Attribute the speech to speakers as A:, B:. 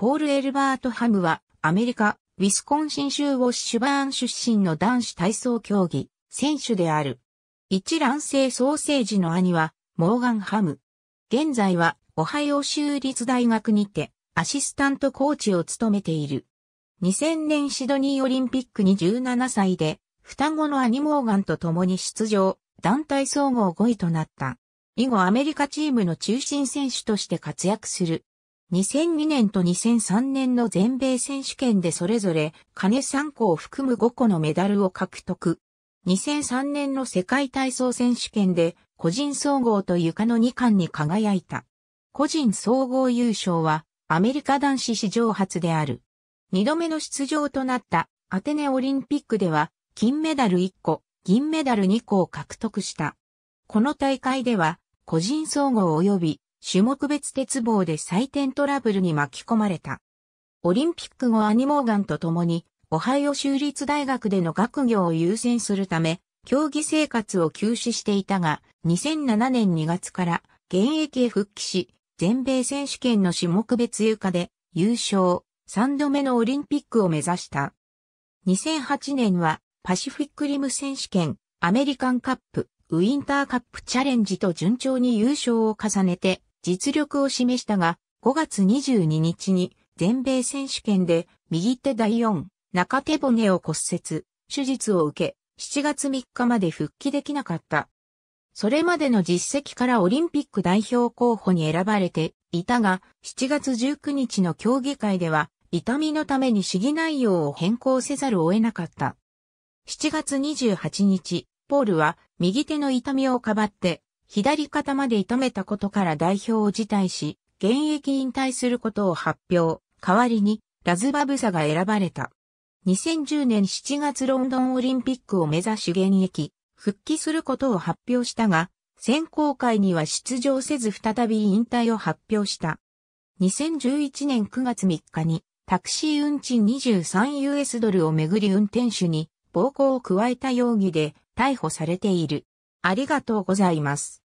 A: ポール・エルバート・ハムは、アメリカ、ウィスコンシン州ウォッシュバーン出身の男子体操競技、選手である。一卵性ソーセージの兄は、モーガン・ハム。現在は、オハイオ州立大学にて、アシスタントコーチを務めている。2000年シドニーオリンピックに17歳で、双子の兄モーガンと共に出場、団体総合5位となった。以後アメリカチームの中心選手として活躍する。2002年と2003年の全米選手権でそれぞれ金3個を含む5個のメダルを獲得。2003年の世界体操選手権で個人総合と床の2冠に輝いた。個人総合優勝はアメリカ男子史上初である。2度目の出場となったアテネオリンピックでは金メダル1個、銀メダル2個を獲得した。この大会では個人総合及び種目別鉄棒で採点トラブルに巻き込まれた。オリンピック後アニモーガンと共に、オハイオ州立大学での学業を優先するため、競技生活を休止していたが、2007年2月から現役へ復帰し、全米選手権の種目別床で優勝、3度目のオリンピックを目指した。2008年はパシフィックリム選手権、アメリカンカップ、ウィンターカップチャレンジと順調に優勝を重ねて、実力を示したが、5月22日に全米選手権で右手第4、中手骨を骨折、手術を受け、7月3日まで復帰できなかった。それまでの実績からオリンピック代表候補に選ばれていたが、7月19日の競技会では、痛みのために試技内容を変更せざるを得なかった。7月28日、ポールは右手の痛みをかばって左肩まで痛めたことから代表を辞退し、現役引退することを発表。代わりに、ラズバブサが選ばれた。2010年7月ロンドンオリンピックを目指し現役、復帰することを発表したが、選考会には出場せず再び引退を発表した。2011年9月3日に、タクシー運賃 23US ドルをめぐり運転手に暴行を加えた容疑で逮捕されている。ありがとうございます。